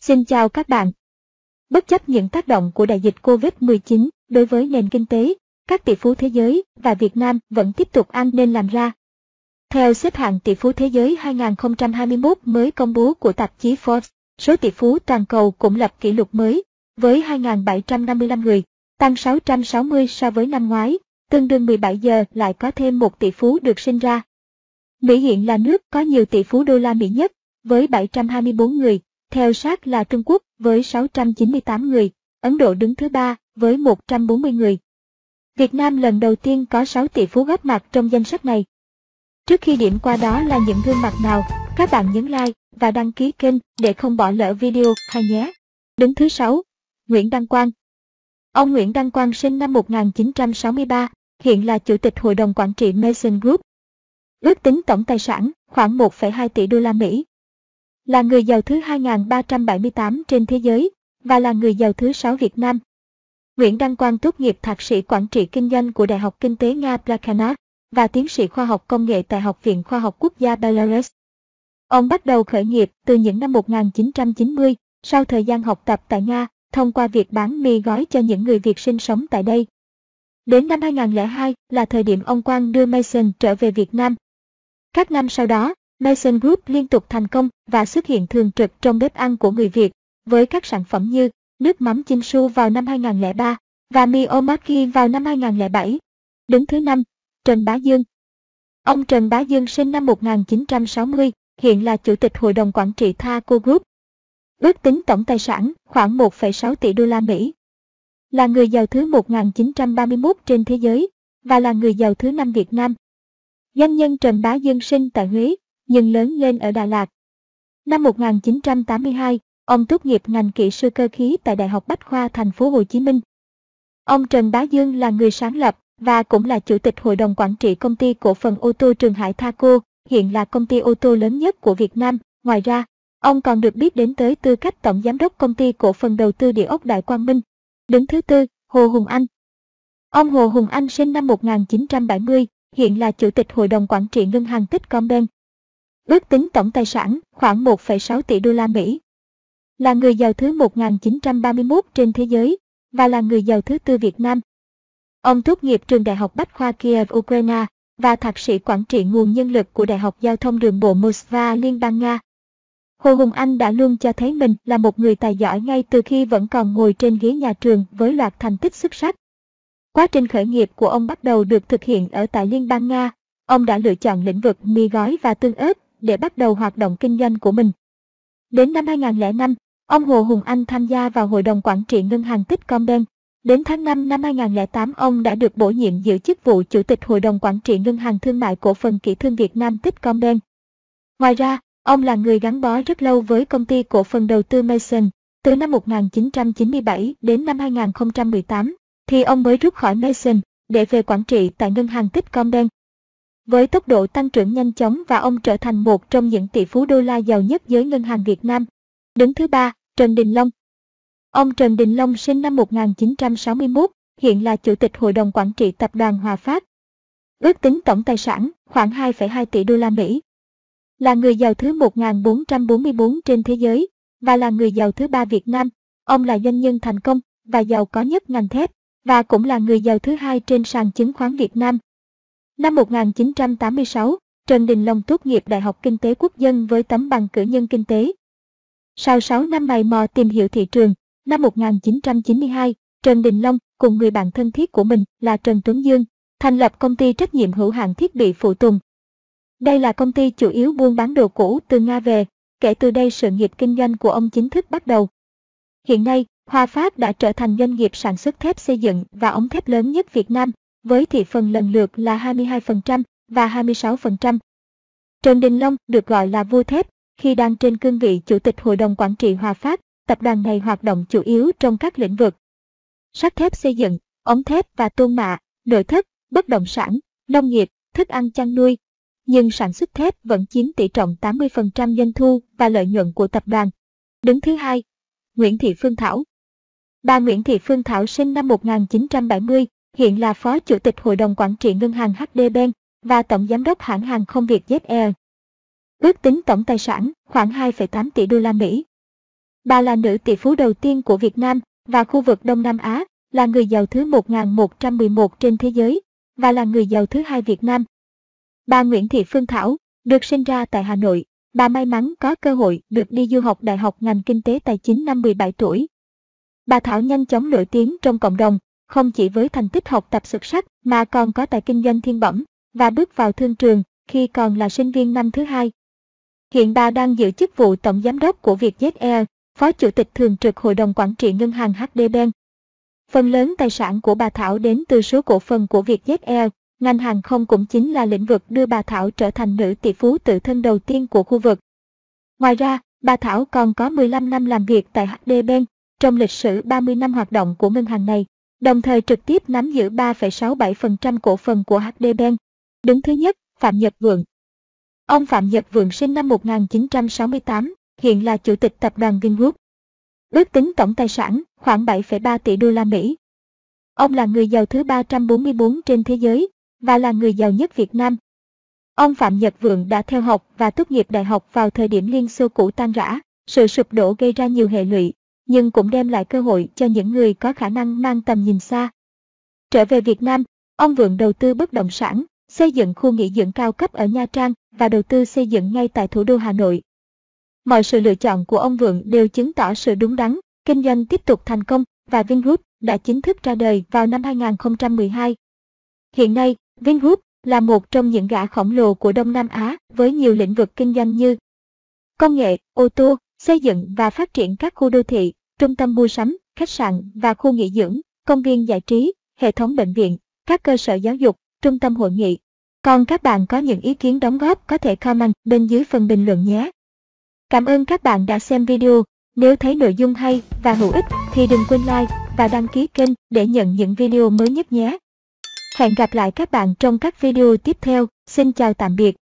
Xin chào các bạn. Bất chấp những tác động của đại dịch Covid-19 đối với nền kinh tế, các tỷ phú thế giới và Việt Nam vẫn tiếp tục ăn nên làm ra. Theo xếp hạng tỷ phú thế giới 2021 mới công bố của tạp chí Forbes, số tỷ phú toàn cầu cũng lập kỷ lục mới, với 2.755 người, tăng 660 so với năm ngoái, tương đương 17 giờ lại có thêm một tỷ phú được sinh ra. Mỹ hiện là nước có nhiều tỷ phú đô la Mỹ nhất, với 724 người, theo sát là Trung Quốc với 698 người, Ấn Độ đứng thứ ba với 140 người. Việt Nam lần đầu tiên có 6 tỷ phú góp mặt trong danh sách này. Trước khi điểm qua đó là những gương mặt nào, các bạn nhấn like và đăng ký kênh để không bỏ lỡ video hay nhé. Đứng thứ 6, Nguyễn Đăng Quang. Ông Nguyễn Đăng Quang sinh năm 1963, hiện là chủ tịch hội đồng quản trị Mason Group. Ước tính tổng tài sản khoảng 1,2 tỷ đô la Mỹ, là người giàu thứ 2378 trên thế giới và là người giàu thứ 6 Việt Nam. Nguyễn Đăng Quang tốt nghiệp thạc sĩ quản trị kinh doanh của Đại học Kinh tế Nga Plakhanov và tiến sĩ khoa học công nghệ tại Học viện Khoa học Quốc gia Belarus. Ông bắt đầu khởi nghiệp từ những năm 1990, sau thời gian học tập tại Nga, thông qua việc bán mì gói cho những người Việt sinh sống tại đây. Đến năm 2002 là thời điểm ông Quang đưa Mason trở về Việt Nam. Các năm sau đó, Mason Group liên tục thành công và xuất hiện thường trực trong bếp ăn của người Việt, với các sản phẩm như nước mắm chinh su vào năm 2003 và mì omaki vào năm 2007. Đứng thứ năm, Trần Bá Dương. Ông Trần Bá Dương sinh năm 1960, hiện là Chủ tịch Hội đồng Quản trị Thaco Group. Ước tính tổng tài sản khoảng 1,6 tỷ đô la Mỹ. Là người giàu thứ 1931 trên thế giới và là người giàu thứ năm Việt Nam. Doanh nhân Trần Bá Dương sinh tại Huế nhưng lớn lên ở Đà Lạt. Năm 1982, ông tốt nghiệp ngành kỹ sư cơ khí tại Đại học Bách khoa Thành phố Hồ Chí Minh. Ông Trần Bá Dương là người sáng lập và cũng là chủ tịch hội đồng quản trị công ty cổ phần ô tô Trường Hải Thaco, hiện là công ty ô tô lớn nhất của Việt Nam. Ngoài ra, ông còn được biết đến tới tư cách tổng giám đốc công ty cổ phần đầu tư địa ốc Đại Quang Minh. Đứng thứ tư, Hồ Hùng Anh. Ông Hồ Hùng Anh sinh năm 1970, hiện là chủ tịch hội đồng quản trị ngân hàng Tích Techcombank, ước tính tổng tài sản khoảng 1,6 tỷ đô la Mỹ. Là người giàu thứ 1931 trên thế giới và là người giàu thứ tư Việt Nam. Ông tốt nghiệp trường Đại học Bách khoa Kiev Ukraine và thạc sĩ quản trị nguồn nhân lực của Đại học Giao thông Đường bộ Moscow Liên bang Nga. Hồ Hùng Anh đã luôn cho thấy mình là một người tài giỏi ngay từ khi vẫn còn ngồi trên ghế nhà trường với loạt thành tích xuất sắc. Quá trình khởi nghiệp của ông bắt đầu được thực hiện ở tại Liên bang Nga. Ông đã lựa chọn lĩnh vực mì gói và tương ớt để bắt đầu hoạt động kinh doanh của mình. Đến năm 2005, ông Hồ Hùng Anh tham gia vào Hội đồng Quản trị Ngân hàng Tích Techcombank. Đến tháng 5 năm 2008, ông đã được bổ nhiệm giữ chức vụ Chủ tịch Hội đồng Quản trị Ngân hàng Thương mại Cổ phần Kỹ thương Việt Nam Tích Techcombank. Ngoài ra, ông là người gắn bó rất lâu với công ty cổ phần đầu tư Mason. Từ năm 1997 đến năm 2018, thì ông mới rút khỏi Mason để về quản trị tại ngân hàng Tích Techcombank. Với tốc độ tăng trưởng nhanh chóng và ông trở thành một trong những tỷ phú đô la giàu nhất giới ngân hàng Việt Nam. Đứng thứ ba, Trần Đình Long. Ông Trần Đình Long sinh năm 1961, hiện là chủ tịch hội đồng quản trị tập đoàn Hòa Phát. Ước tính tổng tài sản khoảng 2,2 tỷ đô la Mỹ. Là người giàu thứ 1444 trên thế giới và là người giàu thứ ba Việt Nam. Ông là doanh nhân thành công và giàu có nhất ngành thép và cũng là người giàu thứ hai trên sàn chứng khoán Việt Nam Năm 1986, Trần Đình Long tốt nghiệp Đại học Kinh tế Quốc dân với tấm bằng cử nhân kinh tế. Sau 6 năm mày mò tìm hiểu thị trường, năm 1992, Trần Đình Long cùng người bạn thân thiết của mình là Trần Tuấn Dương thành lập công ty trách nhiệm hữu hạn thiết bị phụ tùng. Đây là công ty chủ yếu buôn bán đồ cũ từ Nga về, kể từ đây sự nghiệp kinh doanh của ông chính thức bắt đầu. Hiện nay, Hoa Phát đã trở thành doanh nghiệp sản xuất thép xây dựng và ống thép lớn nhất Việt Nam, với thị phần lần lượt là 22% và 26%. Trần Đình Long được gọi là vua thép khi đang trên cương vị Chủ tịch Hội đồng Quản trị Hòa Phát, tập đoàn này hoạt động chủ yếu trong các lĩnh vực sắt thép xây dựng, ống thép và tôn mạ, nội thất, bất động sản, nông nghiệp, thức ăn chăn nuôi. Nhưng sản xuất thép vẫn chiếm tỷ trọng 80% doanh thu và lợi nhuận của tập đoàn. Đứng thứ hai, Nguyễn Thị Phương Thảo. Bà Nguyễn Thị Phương Thảo sinh năm 1970, hiện là Phó Chủ tịch Hội đồng Quản trị Ngân hàng HD Bank và Tổng Giám đốc hãng hàng không Việt Jet Air. Ước tính tổng tài sản khoảng 2,8 tỷ đô la Mỹ. Bà là nữ tỷ phú đầu tiên của Việt Nam và khu vực Đông Nam Á, là người giàu thứ 1111 trên thế giới và là người giàu thứ hai Việt Nam. Bà Nguyễn Thị Phương Thảo được sinh ra tại Hà Nội. Bà may mắn có cơ hội được đi du học đại học ngành kinh tế tài chính năm 17 tuổi. Bà Thảo nhanh chóng nổi tiếng trong cộng đồng không chỉ với thành tích học tập xuất sắc mà còn có tài kinh doanh thiên bẩm và bước vào thương trường khi còn là sinh viên năm thứ hai. Hiện bà đang giữ chức vụ tổng giám đốc của Vietjet Air, phó chủ tịch thường trực hội đồng quản trị ngân hàng HD Bank. Phần lớn tài sản của bà Thảo đến từ số cổ phần của Vietjet Air, ngành hàng không cũng chính là lĩnh vực đưa bà Thảo trở thành nữ tỷ phú tự thân đầu tiên của khu vực. Ngoài ra, bà Thảo còn có 15 năm làm việc tại HD Bank, trong lịch sử 30 năm hoạt động của ngân hàng này đồng thời trực tiếp nắm giữ 3,67% cổ phần của HD Bank. Đứng thứ nhất, Phạm Nhật Vượng. Ông Phạm Nhật Vượng sinh năm 1968, hiện là chủ tịch tập đoàn Vingroup. Ước tính tổng tài sản khoảng 7,3 tỷ đô la Mỹ. Ông là người giàu thứ 344 trên thế giới và là người giàu nhất Việt Nam. Ông Phạm Nhật Vượng đã theo học và tốt nghiệp đại học vào thời điểm Liên Xô cũ tan rã, sự sụp đổ gây ra nhiều hệ lụy, nhưng cũng đem lại cơ hội cho những người có khả năng mang tầm nhìn xa. Trở về Việt Nam, ông Vượng đầu tư bất động sản, xây dựng khu nghỉ dưỡng cao cấp ở Nha Trang và đầu tư xây dựng ngay tại thủ đô Hà Nội. Mọi sự lựa chọn của ông Vượng đều chứng tỏ sự đúng đắn, kinh doanh tiếp tục thành công và Vingroup đã chính thức ra đời vào năm 2012. Hiện nay, Vingroup là một trong những gã khổng lồ của Đông Nam Á với nhiều lĩnh vực kinh doanh như công nghệ, ô tô, xây dựng và phát triển các khu đô thị, trung tâm mua sắm, khách sạn và khu nghỉ dưỡng, công viên giải trí, hệ thống bệnh viện, các cơ sở giáo dục, trung tâm hội nghị. Còn các bạn có những ý kiến đóng góp có thể comment bên dưới phần bình luận nhé. Cảm ơn các bạn đã xem video. Nếu thấy nội dung hay và hữu ích thì đừng quên like và đăng ký kênh để nhận những video mới nhất nhé. Hẹn gặp lại các bạn trong các video tiếp theo. Xin chào tạm biệt.